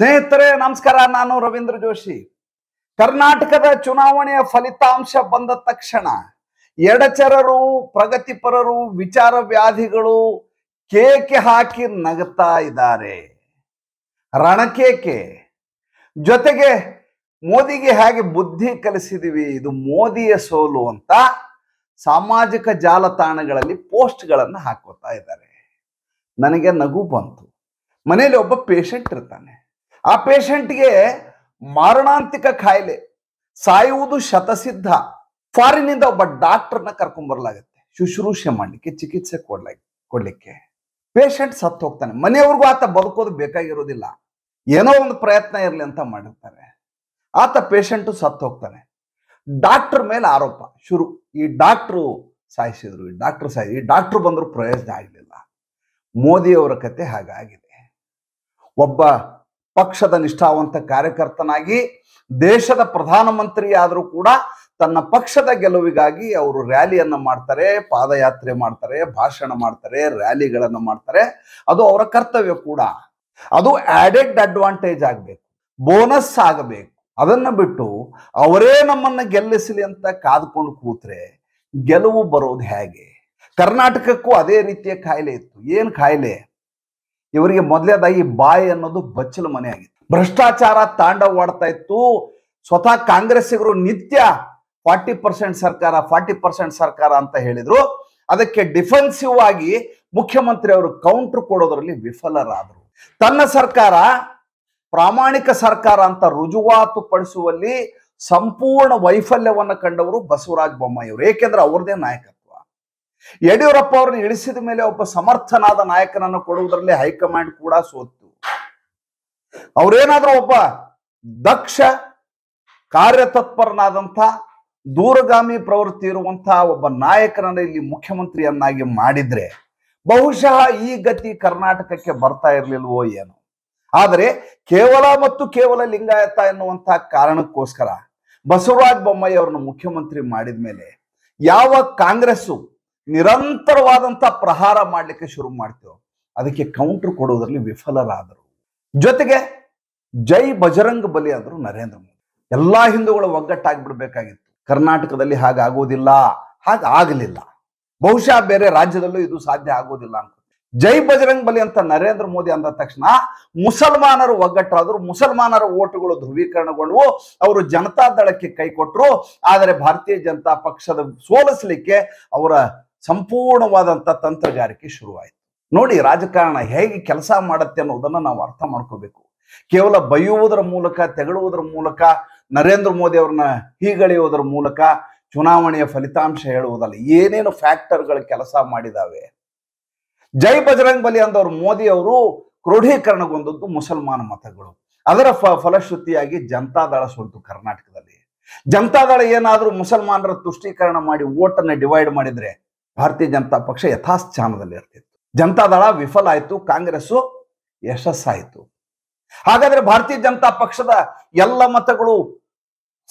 ಸ್ನೇಹಿತರೆ ನಮಸ್ಕಾರ ನಾನು ರವೀಂದ್ರ ಜೋಶಿ ಕರ್ನಾಟಕದ ಚುನಾವಣೆಯ ಫಲಿತಾಂಶ ಬಂದ ತಕ್ಷಣ ಎಡಚರರು ಪ್ರಗತಿಪರರು ವಿಚಾರ ವ್ಯಾಧಿಗಳು ಕೇಕೆ ಹಾಕಿ ನಗುತ್ತಾ ಇದ್ದಾರೆ ರಣಕೇಕೆ ಜೊತೆಗೆ ಮೋದಿಗೆ ಹೇಗೆ ಬುದ್ಧಿ ಕಲಿಸಿದೀವಿ ಇದು ಮೋದಿಯ ಸೋಲು ಅಂತ ಸಾಮಾಜಿಕ ಜಾಲತಾಣಗಳಲ್ಲಿ ಪೋಸ್ಟ್ಗಳನ್ನು ಹಾಕೋತಾ ಇದ್ದಾರೆ ನನಗೆ ನಗು ಬಂತು ಮನೆಯಲ್ಲಿ ಒಬ್ಬ ಪೇಷಂಟ್ ಇರ್ತಾನೆ ಆ ಪೇಷಂಟ್ಗೆ ಮಾರಣಾಂತಿಕ ಕಾಯಿಲೆ ಸಾಯುವುದು ಶತಸಿದ್ಧ ಫಾರಿನ್ ಇಂದ ಒಬ್ಬ ಡಾಕ್ಟರ್ನ ಕರ್ಕೊಂಡ್ ಬರಲಾಗುತ್ತೆ ಶುಶ್ರೂಷೆ ಮಾಡ್ಲಿಕ್ಕೆ ಚಿಕಿತ್ಸೆ ಕೊಡ್ಲಿಕ್ಕೆ ಕೊಡ್ಲಿಕ್ಕೆ ಪೇಷಂಟ್ ಸತ್ತು ಹೋಗ್ತಾನೆ ಮನೆಯವ್ರಿಗೂ ಆತ ಬದುಕೋದು ಬೇಕಾಗಿರೋದಿಲ್ಲ ಏನೋ ಒಂದು ಪ್ರಯತ್ನ ಇರಲಿ ಅಂತ ಮಾಡಿರ್ತಾರೆ ಆತ ಪೇಷಂಟು ಸತ್ತು ಹೋಗ್ತಾನೆ ಡಾಕ್ಟರ್ ಮೇಲೆ ಆರೋಪ ಶುರು ಈ ಡಾಕ್ಟ್ರು ಸಾಯಿಸಿದ್ರು ಈ ಡಾಕ್ಟರ್ ಸಾಯಿಸಿ ಈ ಡಾಕ್ಟ್ರು ಬಂದರೂ ಪ್ರಯೋಜನ ಆಗಲಿಲ್ಲ ಮೋದಿಯವರ ಕತೆ ಹಾಗಾಗಿದೆ ಒಬ್ಬ ಪಕ್ಷದ ನಿಷ್ಠಾವಂತ ಕಾರ್ಯಕರ್ತನಾಗಿ ದೇಶದ ಮಂತ್ರಿ ಆದರೂ ಕೂಡ ತನ್ನ ಪಕ್ಷದ ಗೆಲುವಿಗಾಗಿ ಅವರು ರ್ಯಾಲಿಯನ್ನು ಮಾಡ್ತಾರೆ ಪಾದಯಾತ್ರೆ ಮಾಡ್ತಾರೆ ಭಾಷಣ ಮಾಡ್ತಾರೆ ರ್ಯಾಲಿಗಳನ್ನು ಮಾಡ್ತಾರೆ ಅದು ಅವರ ಕರ್ತವ್ಯ ಕೂಡ ಅದು ಆಡೆಡ್ ಅಡ್ವಾಂಟೇಜ್ ಆಗಬೇಕು ಬೋನಸ್ ಆಗಬೇಕು ಅದನ್ನು ಬಿಟ್ಟು ಅವರೇ ನಮ್ಮನ್ನು ಗೆಲ್ಲಿಸಲಿ ಅಂತ ಕಾದುಕೊಂಡು ಕೂತ್ರೆ ಗೆಲುವು ಬರೋದು ಹೇಗೆ ಕರ್ನಾಟಕಕ್ಕೂ ಅದೇ ರೀತಿಯ ಕಾಯಿಲೆ ಇತ್ತು ಏನು ಕಾಯಿಲೆ ಇವರಿಗೆ ಮೊದಲೇದಾಗಿ ಬಾಯಿ ಅನ್ನೋದು ಬಚ್ಚಲು ಆಗಿತ್ತು ಭ್ರಷ್ಟಾಚಾರ ತಾಂಡವಾಡ್ತಾ ಇತ್ತು ಸ್ವತಃ ಕಾಂಗ್ರೆಸ್ಸಿಗರು ನಿತ್ಯ ಫಾರ್ಟಿ ಪರ್ಸೆಂಟ್ ಸರ್ಕಾರ ಫಾರ್ಟಿ ಪರ್ಸೆಂಟ್ ಸರ್ಕಾರ ಅಂತ ಹೇಳಿದ್ರು ಅದಕ್ಕೆ ಡಿಫೆನ್ಸಿವ್ ಆಗಿ ಮುಖ್ಯಮಂತ್ರಿ ಅವರು ಕೌಂಟರ್ ಕೊಡೋದ್ರಲ್ಲಿ ವಿಫಲರಾದರು ತನ್ನ ಸರ್ಕಾರ ಪ್ರಾಮಾಣಿಕ ಸರ್ಕಾರ ಅಂತ ರುಜುವಾತು ಪಡಿಸುವಲ್ಲಿ ಸಂಪೂರ್ಣ ವೈಫಲ್ಯವನ್ನು ಕಂಡವರು ಬಸವರಾಜ ಬೊಮ್ಮಾಯಿಯವರು ಏಕೆಂದ್ರೆ ಅವ್ರದೇ ನಾಯಕ ಯಡಿಯೂರಪ್ಪ ಅವರನ್ನು ಇಳಿಸಿದ ಮೇಲೆ ಒಬ್ಬ ಸಮರ್ಥನಾದ ನಾಯಕನನ್ನು ಕೊಡುವುದರಲ್ಲಿ ಹೈಕಮಾಂಡ್ ಕೂಡ ಸೋತು ಅವರೇನಾದ್ರೂ ಒಬ್ಬ ದಕ್ಷ ಕಾರ್ಯತತ್ಪರನಾದಂಥ ದೂರಗಾಮಿ ಪ್ರವೃತ್ತಿ ಇರುವಂತಹ ಒಬ್ಬ ನಾಯಕನನ್ನು ಇಲ್ಲಿ ಮುಖ್ಯಮಂತ್ರಿಯನ್ನಾಗಿ ಮಾಡಿದ್ರೆ ಬಹುಶಃ ಈ ಗತಿ ಕರ್ನಾಟಕಕ್ಕೆ ಬರ್ತಾ ಇರಲಿಲ್ವೋ ಏನು ಆದರೆ ಕೇವಲ ಮತ್ತು ಕೇವಲ ಲಿಂಗಾಯತ ಎನ್ನುವಂತಹ ಕಾರಣಕ್ಕೋಸ್ಕರ ಬಸವರಾಜ ಬೊಮ್ಮಾಯಿ ಅವರನ್ನು ಮುಖ್ಯಮಂತ್ರಿ ಮಾಡಿದ ಮೇಲೆ ಯಾವ ಕಾಂಗ್ರೆಸ್ಸು ನಿರಂತರವಾದಂಥ ಪ್ರಹಾರ ಮಾಡಲಿಕ್ಕೆ ಶುರು ಮಾಡ್ತೇವೆ ಅದಕ್ಕೆ ಕೌಂಟರ್ ಕೊಡುವುದರಲ್ಲಿ ವಿಫಲರಾದರು ಜೊತೆಗೆ ಜೈ ಬಜರಂಗ್ ಬಲಿ ಆದರು ನರೇಂದ್ರ ಮೋದಿ ಎಲ್ಲ ಒಗ್ಗಟ್ಟಾಗಿ ಬಿಡಬೇಕಾಗಿತ್ತು ಕರ್ನಾಟಕದಲ್ಲಿ ಹಾಗಾಗೋದಿಲ್ಲ ಆಗಲಿಲ್ಲ ಬಹುಶಃ ಬೇರೆ ರಾಜ್ಯದಲ್ಲೂ ಇದು ಸಾಧ್ಯ ಆಗೋದಿಲ್ಲ ಅಂತ ಜೈ ಬಜರಂಗ್ ಬಲಿ ಅಂತ ನರೇಂದ್ರ ಮೋದಿ ಅಂದ ತಕ್ಷಣ ಮುಸಲ್ಮಾನರು ಒಗ್ಗಟ್ಟಾದರು ಮುಸಲ್ಮಾನರ ಓಟುಗಳು ಧ್ರುವೀಕರಣಗೊಂಡವು ಅವರು ಜನತಾ ದಳಕ್ಕೆ ಕೈ ಕೊಟ್ಟರು ಆದರೆ ಭಾರತೀಯ ಜನತಾ ಪಕ್ಷದ ಸೋಲಿಸಲಿಕ್ಕೆ ಅವರ ಸಂಪೂರ್ಣವಾದಂಥ ತಂತ್ರಗಾರಿಕೆ ಶುರುವಾಯಿತು ನೋಡಿ ರಾಜಕಾರಣ ಹೇಗೆ ಕೆಲಸ ಮಾಡುತ್ತೆ ಅನ್ನೋದನ್ನು ನಾವು ಅರ್ಥ ಮಾಡ್ಕೋಬೇಕು ಕೇವಲ ಬೈಯುವುದರ ಮೂಲಕ ತೆಗಳುವುದರ ಮೂಲಕ ನರೇಂದ್ರ ಮೋದಿ ಅವ್ರನ್ನ ಹೀಗಳೆಯುವುದರ ಮೂಲಕ ಚುನಾವಣೆಯ ಫಲಿತಾಂಶ ಹೇಳುವುದಲ್ಲ ಏನೇನು ಫ್ಯಾಕ್ಟರ್ಗಳು ಕೆಲಸ ಮಾಡಿದಾವೆ ಜೈ ಬಜರಂಗ್ ಬಲಿ ಅಂದವರು ಮೋದಿ ಅವರು ಕ್ರೋಢೀಕರಣಗೊಂಡದ್ದು ಮುಸಲ್ಮಾನ ಮತಗಳು ಅದರ ಫ ಫಲಶ್ರುತಿಯಾಗಿ ಜನತಾದಳ ಸೋಲ್ತು ಕರ್ನಾಟಕದಲ್ಲಿ ಜನತಾದಳ ಏನಾದರೂ ಮುಸಲ್ಮಾನರ ತುಷ್ಟೀಕರಣ ಮಾಡಿ ಓಟನ್ನು ಡಿವೈಡ್ ಮಾಡಿದ್ರೆ ಭಾರತೀಯ ಜನತಾ ಪಕ್ಷ ಯಥಾಸ್ಥಾನದಲ್ಲಿ ಇರ್ತಿತ್ತು ಜನತಾದಳ ವಿಫಲ ಆಯಿತು ಕಾಂಗ್ರೆಸ್ಸು ಯಶಸ್ಸಾಯಿತು ಹಾಗಾದ್ರೆ ಭಾರತೀಯ ಜನತಾ ಪಕ್ಷದ ಎಲ್ಲ ಮತಗಳು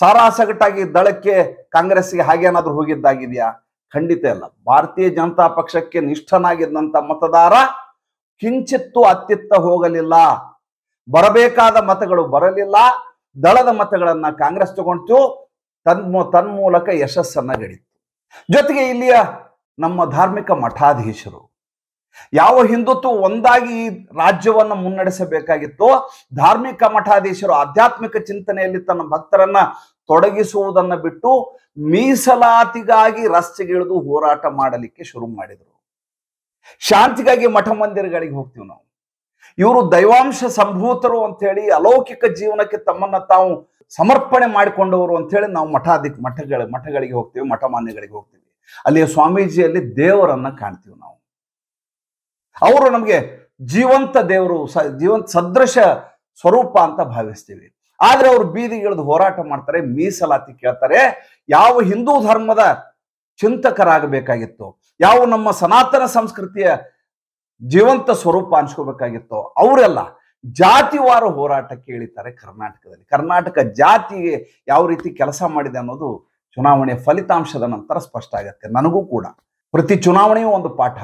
ಸಾರಾಸಗಟಾಗಿ ದಳಕ್ಕೆ ಕಾಂಗ್ರೆಸ್ಗೆ ಹಾಗೇನಾದ್ರೂ ಹೋಗಿದ್ದಾಗಿದೆಯಾ ಖಂಡಿತ ಇಲ್ಲ ಭಾರತೀಯ ಜನತಾ ಪಕ್ಷಕ್ಕೆ ನಿಷ್ಠನಾಗಿದ್ದಂತ ಮತದಾರ ಕಿಂಚಿತ್ತು ಅತ್ತಿತ್ತ ಹೋಗಲಿಲ್ಲ ಬರಬೇಕಾದ ಮತಗಳು ಬರಲಿಲ್ಲ ದಳದ ಮತಗಳನ್ನ ಕಾಂಗ್ರೆಸ್ ತಗೊಂಡು ತನ್ಮೂ ತನ್ಮೂಲಕ ಯಶಸ್ಸನ್ನ ಗೆಡಿತು ಜೊತೆಗೆ ಇಲ್ಲಿಯ ನಮ್ಮ ಧಾರ್ಮಿಕ ಮಠಾಧೀಶರು ಯಾವ ಹಿಂದುತ್ವ ಒಂದಾಗಿ ಈ ರಾಜ್ಯವನ್ನು ಮುನ್ನಡೆಸಬೇಕಾಗಿತ್ತೋ ಧಾರ್ಮಿಕ ಮಠಾಧೀಶರು ಆಧ್ಯಾತ್ಮಿಕ ಚಿಂತನೆಯಲ್ಲಿ ತನ್ನ ಭಕ್ತರನ್ನ ತೊಡಗಿಸುವುದನ್ನು ಬಿಟ್ಟು ಮೀಸಲಾತಿಗಾಗಿ ರಸ್ತೆಗಿಳಿದು ಹೋರಾಟ ಮಾಡಲಿಕ್ಕೆ ಶುರು ಮಾಡಿದರು ಶಾಂತಿಗಾಗಿ ಮಠ ಮಂದಿರಗಳಿಗೆ ಹೋಗ್ತೀವಿ ನಾವು ಇವರು ದೈವಾಂಶ ಸಂಭೂತರು ಅಂತ ಹೇಳಿ ಅಲೌಕಿಕ ಜೀವನಕ್ಕೆ ತಮ್ಮನ್ನ ತಾವು ಸಮರ್ಪಣೆ ಮಾಡಿಕೊಂಡವರು ಅಂತ ಹೇಳಿ ನಾವು ಮಠಾಧಿಕ ಮಠಗಳ ಮಠಗಳಿಗೆ ಹೋಗ್ತೀವಿ ಮಾನ್ಯಗಳಿಗೆ ಹೋಗ್ತೀವಿ ಅಲ್ಲಿಯ ಸ್ವಾಮೀಜಿಯಲ್ಲಿ ದೇವರನ್ನ ಕಾಣ್ತೀವಿ ನಾವು ಅವರು ನಮಗೆ ಜೀವಂತ ದೇವರು ಜೀವಂತ ಸದೃಶ ಸ್ವರೂಪ ಅಂತ ಭಾವಿಸ್ತೀವಿ ಆದ್ರೆ ಅವರು ಬೀದಿಗಿಳಿದು ಹೋರಾಟ ಮಾಡ್ತಾರೆ ಮೀಸಲಾತಿ ಕೇಳ್ತಾರೆ ಯಾವ ಹಿಂದೂ ಧರ್ಮದ ಚಿಂತಕರಾಗಬೇಕಾಗಿತ್ತು ಯಾವ ನಮ್ಮ ಸನಾತನ ಸಂಸ್ಕೃತಿಯ ಜೀವಂತ ಸ್ವರೂಪ ಅನ್ಸ್ಕೋಬೇಕಾಗಿತ್ತು ಅವರೆಲ್ಲ ಜಾತಿವಾರ ಹೋರಾಟ ಕೇಳಿತಾರೆ ಕರ್ನಾಟಕದಲ್ಲಿ ಕರ್ನಾಟಕ ಜಾತಿಗೆ ಯಾವ ರೀತಿ ಕೆಲಸ ಮಾಡಿದೆ ಅನ್ನೋದು ಚುನಾವಣೆಯ ಫಲಿತಾಂಶದ ನಂತರ ಸ್ಪಷ್ಟ ಆಗುತ್ತೆ ನನಗೂ ಕೂಡ ಪ್ರತಿ ಚುನಾವಣೆಯೂ ಒಂದು ಪಾಠ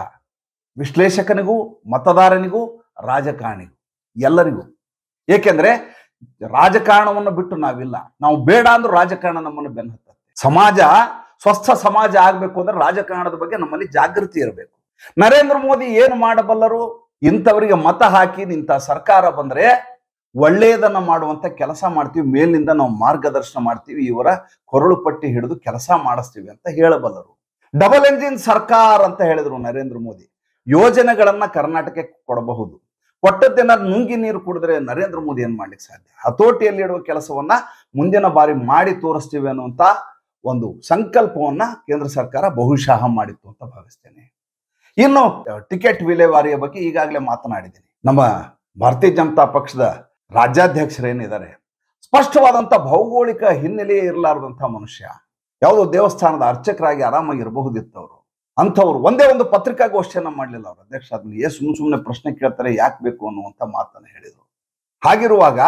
ವಿಶ್ಲೇಷಕನಿಗೂ ಮತದಾರನಿಗೂ ರಾಜಕಾರಣಿಗೂ ಎಲ್ಲರಿಗೂ ಏಕೆಂದ್ರೆ ರಾಜಕಾರಣವನ್ನು ಬಿಟ್ಟು ನಾವಿಲ್ಲ ನಾವು ಬೇಡ ಅಂದ್ರೆ ರಾಜಕಾರಣ ನಮ್ಮನ್ನು ಬೆನ್ನತ್ತೆ ಸಮಾಜ ಸ್ವಸ್ಥ ಸಮಾಜ ಆಗಬೇಕು ಅಂದ್ರೆ ರಾಜಕಾರಣದ ಬಗ್ಗೆ ನಮ್ಮಲ್ಲಿ ಜಾಗೃತಿ ಇರಬೇಕು ನರೇಂದ್ರ ಮೋದಿ ಏನು ಮಾಡಬಲ್ಲರು ಇಂಥವರಿಗೆ ಮತ ಹಾಕಿ ನಿಂತ ಸರ್ಕಾರ ಬಂದ್ರೆ ಒಳ್ಳೆಯದನ್ನು ಮಾಡುವಂಥ ಕೆಲಸ ಮಾಡ್ತೀವಿ ಮೇಲಿನಿಂದ ನಾವು ಮಾರ್ಗದರ್ಶನ ಮಾಡ್ತೀವಿ ಇವರ ಕೊರಳು ಪಟ್ಟಿ ಹಿಡಿದು ಕೆಲಸ ಮಾಡಿಸ್ತೀವಿ ಅಂತ ಹೇಳಬಲ್ಲರು ಡಬಲ್ ಎಂಜಿನ್ ಸರ್ಕಾರ ಅಂತ ಹೇಳಿದರು ನರೇಂದ್ರ ಮೋದಿ ಯೋಜನೆಗಳನ್ನು ಕರ್ನಾಟಕಕ್ಕೆ ಕೊಡಬಹುದು ಕೊಟ್ಟದ್ದೇನ ನುಂಗಿ ನೀರು ಕುಡಿದ್ರೆ ನರೇಂದ್ರ ಮೋದಿ ಏನು ಮಾಡ್ಲಿಕ್ಕೆ ಸಾಧ್ಯ ಹತೋಟಿಯಲ್ಲಿಡುವ ಕೆಲಸವನ್ನ ಮುಂದಿನ ಬಾರಿ ಮಾಡಿ ತೋರಿಸ್ತೀವಿ ಅನ್ನುವಂಥ ಒಂದು ಸಂಕಲ್ಪವನ್ನ ಕೇಂದ್ರ ಸರ್ಕಾರ ಬಹುಶಃ ಮಾಡಿತ್ತು ಅಂತ ಭಾವಿಸ್ತೇನೆ ಇನ್ನು ಟಿಕೆಟ್ ವಿಲೇವಾರಿಯ ಬಗ್ಗೆ ಈಗಾಗಲೇ ಮಾತನಾಡಿದ್ದೀನಿ ನಮ್ಮ ಭಾರತೀಯ ಜನತಾ ಪಕ್ಷದ ರಾಜ್ಯಾಧ್ಯಕ್ಷರೇನಿದ್ದಾರೆ ಸ್ಪಷ್ಟವಾದಂಥ ಭೌಗೋಳಿಕ ಹಿನ್ನೆಲೆಯೇ ಇರಲಾರದಂಥ ಮನುಷ್ಯ ಯಾವುದೋ ದೇವಸ್ಥಾನದ ಅರ್ಚಕರಾಗಿ ಆರಾಮಾಗಿ ಇರಬಹುದಿತ್ತು ಅವರು ಅಂಥವ್ರು ಒಂದೇ ಒಂದು ಪತ್ರಿಕಾಗೋಷ್ಠಿಯನ್ನು ಮಾಡಲಿಲ್ಲ ಅವರು ಅಧ್ಯಕ್ಷ ಅದನ್ನು ಏ ಸುಮ್ ಸುಮ್ಮನೆ ಪ್ರಶ್ನೆ ಕೇಳ್ತಾರೆ ಯಾಕೆ ಬೇಕು ಅನ್ನುವಂಥ ಮಾತನ್ನು ಹೇಳಿದರು ಹಾಗಿರುವಾಗ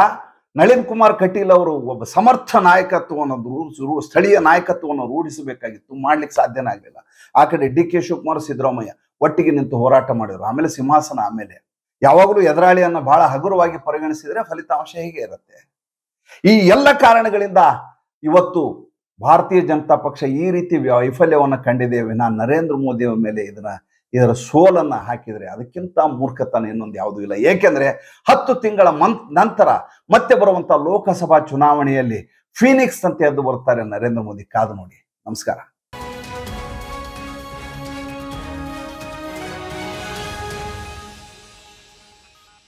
ನಳಿನ್ ಕುಮಾರ್ ಕಟೀಲ್ ಅವರು ಒಬ್ಬ ಸಮರ್ಥ ನಾಯಕತ್ವವನ್ನು ಸ್ಥಳೀಯ ನಾಯಕತ್ವವನ್ನು ರೂಢಿಸಬೇಕಾಗಿತ್ತು ಮಾಡ್ಲಿಕ್ಕೆ ಸಾಧ್ಯನೇ ಆಗಲಿಲ್ಲ ಆ ಕಡೆ ಡಿ ಕೆ ಶಿವಕುಮಾರ್ ಸಿದ್ದರಾಮಯ್ಯ ಒಟ್ಟಿಗೆ ನಿಂತು ಹೋರಾಟ ಮಾಡಿದರು ಆಮೇಲೆ ಸಿಂಹಾಸನ ಆಮೇಲೆ ಯಾವಾಗಲೂ ಎದುರಾಳಿಯನ್ನು ಬಹಳ ಹಗುರವಾಗಿ ಪರಿಗಣಿಸಿದ್ರೆ ಫಲಿತಾಂಶ ಹೀಗೆ ಇರುತ್ತೆ ಈ ಎಲ್ಲ ಕಾರಣಗಳಿಂದ ಇವತ್ತು ಭಾರತೀಯ ಜನತಾ ಪಕ್ಷ ಈ ರೀತಿ ವೈಫಲ್ಯವನ್ನು ಕಂಡಿದ್ದೇವೆ ನಾನು ನರೇಂದ್ರ ಮೋದಿ ಮೇಲೆ ಇದನ್ನ ಇದರ ಸೋಲನ್ನು ಹಾಕಿದರೆ ಅದಕ್ಕಿಂತ ಮೂರ್ಖತನ ಇನ್ನೊಂದು ಯಾವುದೂ ಇಲ್ಲ ಏಕೆಂದ್ರೆ ಹತ್ತು ತಿಂಗಳ ನಂತರ ಮತ್ತೆ ಬರುವಂಥ ಲೋಕಸಭಾ ಚುನಾವಣೆಯಲ್ಲಿ ಫೀನಿಕ್ಸ್ ಅಂತ ಎದ್ದು ಬರ್ತಾರೆ ನರೇಂದ್ರ ಮೋದಿ ಕಾದು ನೋಡಿ ನಮಸ್ಕಾರ